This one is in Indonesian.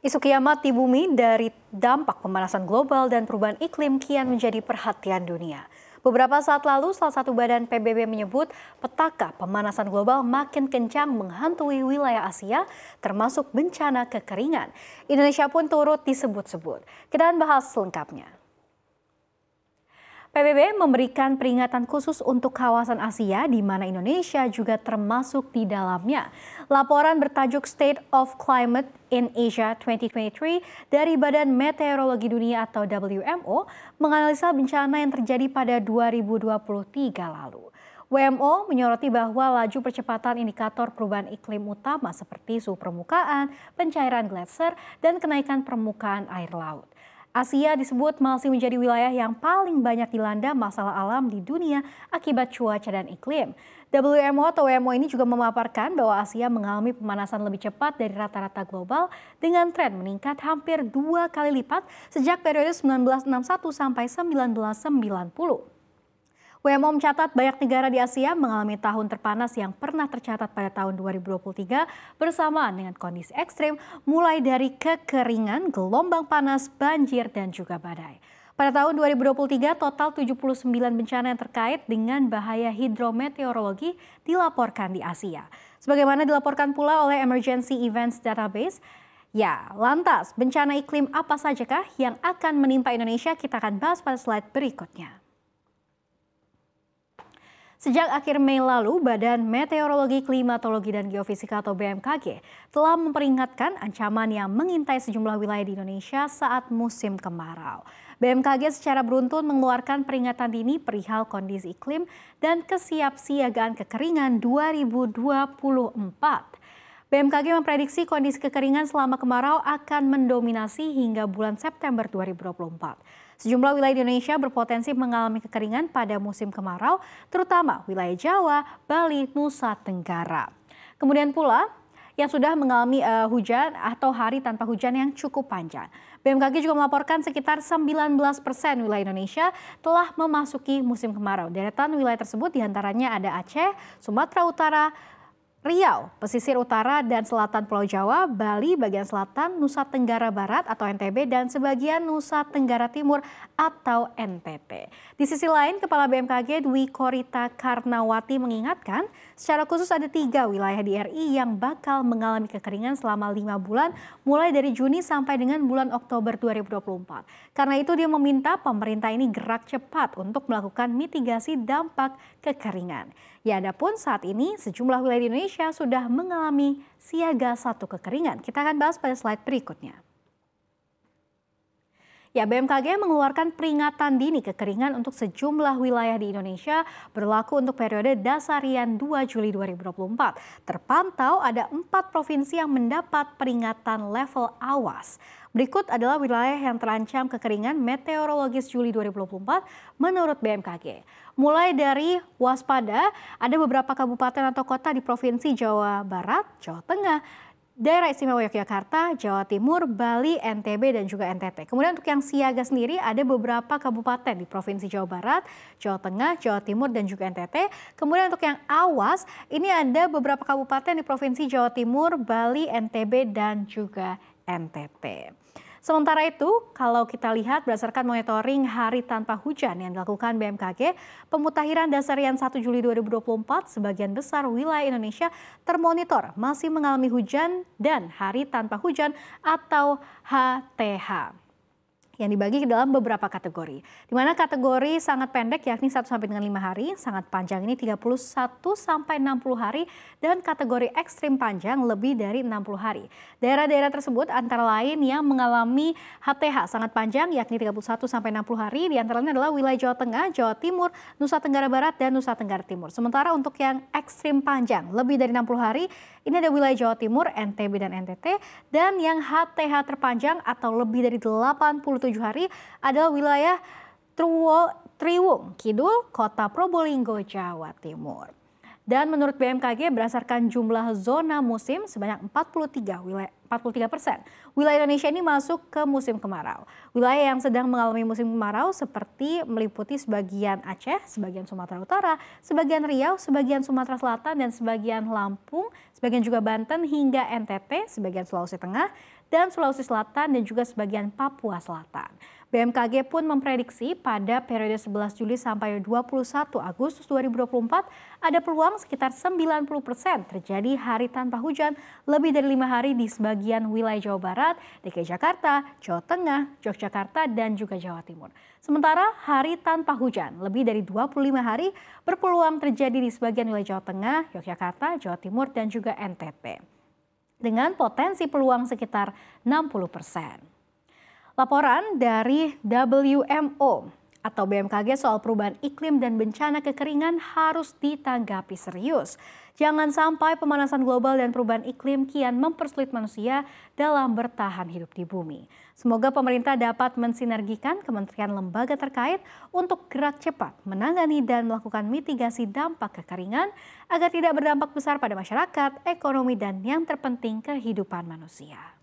Isu kiamat di bumi dari dampak pemanasan global dan perubahan iklim kian menjadi perhatian dunia. Beberapa saat lalu, salah satu badan PBB menyebut petaka pemanasan global makin kencang menghantui wilayah Asia, termasuk bencana kekeringan. Indonesia pun turut disebut-sebut. Kita bahas selengkapnya. PBB memberikan peringatan khusus untuk kawasan Asia di mana Indonesia juga termasuk di dalamnya. Laporan bertajuk State of Climate in Asia 2023 dari Badan Meteorologi Dunia atau WMO menganalisa bencana yang terjadi pada 2023 lalu. WMO menyoroti bahwa laju percepatan indikator perubahan iklim utama seperti suhu permukaan, pencairan gletser, dan kenaikan permukaan air laut. Asia disebut masih menjadi wilayah yang paling banyak dilanda masalah alam di dunia akibat cuaca dan iklim. WMO atau WMO ini juga memaparkan bahwa Asia mengalami pemanasan lebih cepat dari rata-rata global dengan tren meningkat hampir dua kali lipat sejak periode 1961 sampai 1990. WMO mencatat banyak negara di Asia mengalami tahun terpanas yang pernah tercatat pada tahun 2023 bersamaan dengan kondisi ekstrim mulai dari kekeringan, gelombang panas, banjir, dan juga badai. Pada tahun 2023, total 79 bencana yang terkait dengan bahaya hidrometeorologi dilaporkan di Asia. Sebagaimana dilaporkan pula oleh Emergency Events Database, Ya, lantas bencana iklim apa sajakah yang akan menimpa Indonesia? Kita akan bahas pada slide berikutnya. Sejak akhir Mei lalu, Badan Meteorologi, Klimatologi, dan Geofisika atau BMKG telah memperingatkan ancaman yang mengintai sejumlah wilayah di Indonesia saat musim kemarau. BMKG secara beruntun mengeluarkan peringatan dini perihal kondisi iklim dan kesiapsiagaan kekeringan 2024. BMKG memprediksi kondisi kekeringan selama kemarau akan mendominasi hingga bulan September 2024. Sejumlah wilayah di Indonesia berpotensi mengalami kekeringan pada musim kemarau, terutama wilayah Jawa, Bali, Nusa Tenggara. Kemudian pula yang sudah mengalami uh, hujan atau hari tanpa hujan yang cukup panjang. BMKG juga melaporkan sekitar 19 persen wilayah Indonesia telah memasuki musim kemarau. Deretan wilayah tersebut diantaranya ada Aceh, Sumatera Utara, Riau, pesisir utara dan selatan Pulau Jawa, Bali bagian selatan, Nusa Tenggara Barat atau NTB, dan sebagian Nusa Tenggara Timur atau NTT. Di sisi lain, Kepala BMKG Dwi Korita Karnawati mengingatkan, secara khusus ada tiga wilayah di RI yang bakal mengalami kekeringan selama lima bulan, mulai dari Juni sampai dengan bulan Oktober 2024. Karena itu dia meminta pemerintah ini gerak cepat untuk melakukan mitigasi dampak kekeringan. Ya, adapun saat ini sejumlah wilayah di Indonesia Indonesia sudah mengalami siaga satu kekeringan. Kita akan bahas pada slide berikutnya. Ya, BMKG mengeluarkan peringatan dini kekeringan untuk sejumlah wilayah di Indonesia berlaku untuk periode dasarian 2 Juli 2024. Terpantau ada empat provinsi yang mendapat peringatan level awas. Berikut adalah wilayah yang terancam kekeringan meteorologis Juli 2024 menurut BMKG mulai dari waspada ada beberapa kabupaten atau kota di Provinsi Jawa Barat, Jawa Tengah, Daerah Istimewa Yogyakarta, Jawa Timur, Bali, NTB, dan juga NTT. Kemudian untuk yang siaga sendiri ada beberapa kabupaten di Provinsi Jawa Barat, Jawa Tengah, Jawa Timur, dan juga NTT. Kemudian untuk yang awas, ini ada beberapa kabupaten di Provinsi Jawa Timur, Bali, NTB, dan juga NTT. Sementara itu, kalau kita lihat berdasarkan monitoring hari tanpa hujan yang dilakukan BMKG, pemutahiran dasarian 1 Juli 2024 sebagian besar wilayah Indonesia termonitor masih mengalami hujan dan hari tanpa hujan atau HTH yang dibagi ke dalam beberapa kategori. Di mana kategori sangat pendek yakni 1 sampai dengan 5 hari, sangat panjang ini 31 sampai 60 hari dan kategori ekstrim panjang lebih dari 60 hari. Daerah-daerah tersebut antara lain yang mengalami HTH sangat panjang yakni 31 sampai 60 hari di antaranya adalah wilayah Jawa Tengah, Jawa Timur, Nusa Tenggara Barat dan Nusa Tenggara Timur. Sementara untuk yang ekstrim panjang lebih dari 60 hari ini ada wilayah Jawa Timur, NTB dan NTT dan yang HTH terpanjang atau lebih dari 87 tujuh hari adalah wilayah Truwo, Triwung Kidul, Kota Probolinggo, Jawa Timur. Dan menurut BMKG berdasarkan jumlah zona musim sebanyak 43 wilayah 43 persen. Wilayah Indonesia ini masuk ke musim kemarau. Wilayah yang sedang mengalami musim kemarau seperti meliputi sebagian Aceh, sebagian Sumatera Utara, sebagian Riau, sebagian Sumatera Selatan, dan sebagian Lampung, sebagian juga Banten hingga NTT, sebagian Sulawesi Tengah, dan Sulawesi Selatan dan juga sebagian Papua Selatan. BMKG pun memprediksi pada periode 11 Juli sampai 21 Agustus 2024 ada peluang sekitar 90 persen terjadi hari tanpa hujan lebih dari lima hari di sebagian sebagian wilayah Jawa Barat, DKI Jakarta, Jawa Tengah, Yogyakarta, dan juga Jawa Timur. Sementara hari tanpa hujan, lebih dari 25 hari berpeluang terjadi di sebagian wilayah Jawa Tengah, Yogyakarta, Jawa Timur, dan juga NTT. Dengan potensi peluang sekitar 60 persen. Laporan dari WMO atau BMKG soal perubahan iklim dan bencana kekeringan harus ditanggapi serius. Jangan sampai pemanasan global dan perubahan iklim kian mempersulit manusia dalam bertahan hidup di bumi. Semoga pemerintah dapat mensinergikan kementerian lembaga terkait untuk gerak cepat menangani dan melakukan mitigasi dampak kekeringan agar tidak berdampak besar pada masyarakat, ekonomi, dan yang terpenting kehidupan manusia.